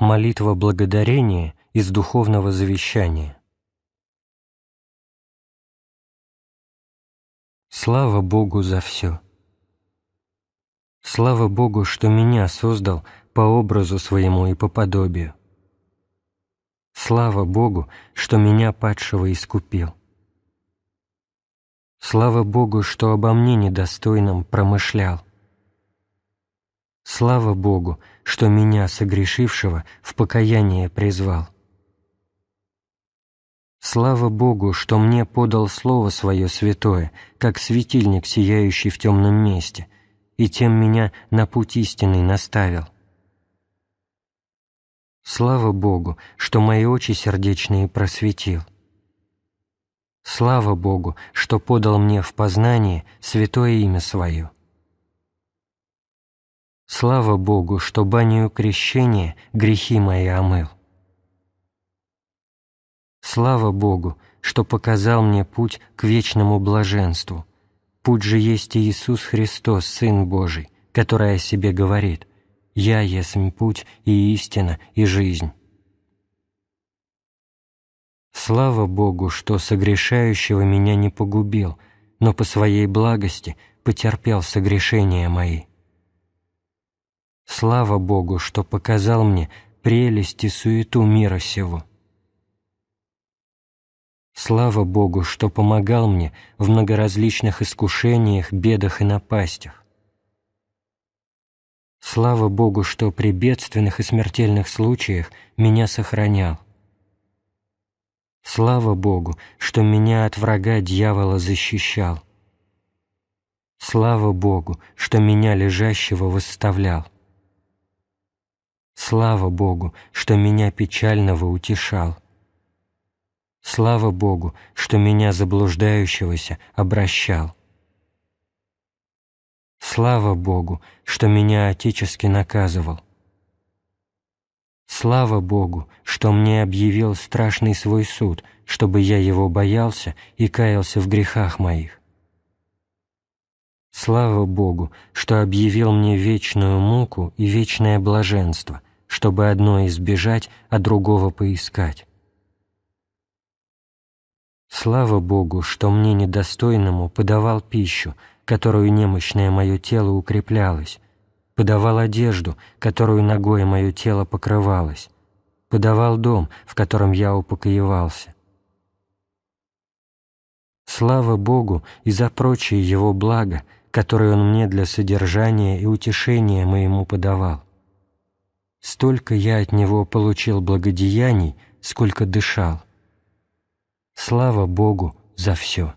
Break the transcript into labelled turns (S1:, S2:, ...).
S1: Молитва благодарения из духовного завещания. Слава Богу за все. Слава Богу, что меня создал по образу своему и по подобию. Слава Богу, что меня падшего искупил. Слава Богу, что обо мне недостойном промышлял. Слава Богу, что меня, согрешившего, в покаяние призвал. Слава Богу, что мне подал Слово Свое Святое, как светильник, сияющий в темном месте, и тем меня на путь истинный наставил. Слава Богу, что мои очи сердечные просветил. Слава Богу, что подал мне в познание святое имя Свое. Слава Богу, что банию крещения грехи мои омыл. Слава Богу, что показал мне путь к вечному блаженству. Путь же есть и Иисус Христос, Сын Божий, который о себе говорит «Я есмь путь и истина и жизнь». Слава Богу, что согрешающего меня не погубил, но по своей благости потерпел согрешения мои слава Богу, что показал мне прелесть и суету мира сего. Слава Богу, что помогал мне в многоразличных искушениях, бедах и напастях. Слава Богу, что при бедственных и смертельных случаях меня сохранял. Слава Богу, что меня от врага дьявола защищал. Слава Богу, что меня лежащего восставлял. Слава Богу, что меня печального утешал. Слава Богу, что меня заблуждающегося обращал. Слава Богу, что меня отечески наказывал. Слава Богу, что мне объявил страшный свой суд, чтобы я его боялся и каялся в грехах моих. Слава Богу, что объявил мне вечную муку и вечное блаженство — чтобы одно избежать, а другого поискать. Слава Богу, что мне недостойному подавал пищу, которую немощное мое тело укреплялось, подавал одежду, которую ногой мое тело покрывалось, подавал дом, в котором я упокоевался. Слава Богу и за прочие его блага, которые он мне для содержания и утешения моему подавал. Столько я от него получил благодеяний, сколько дышал. Слава Богу за все!»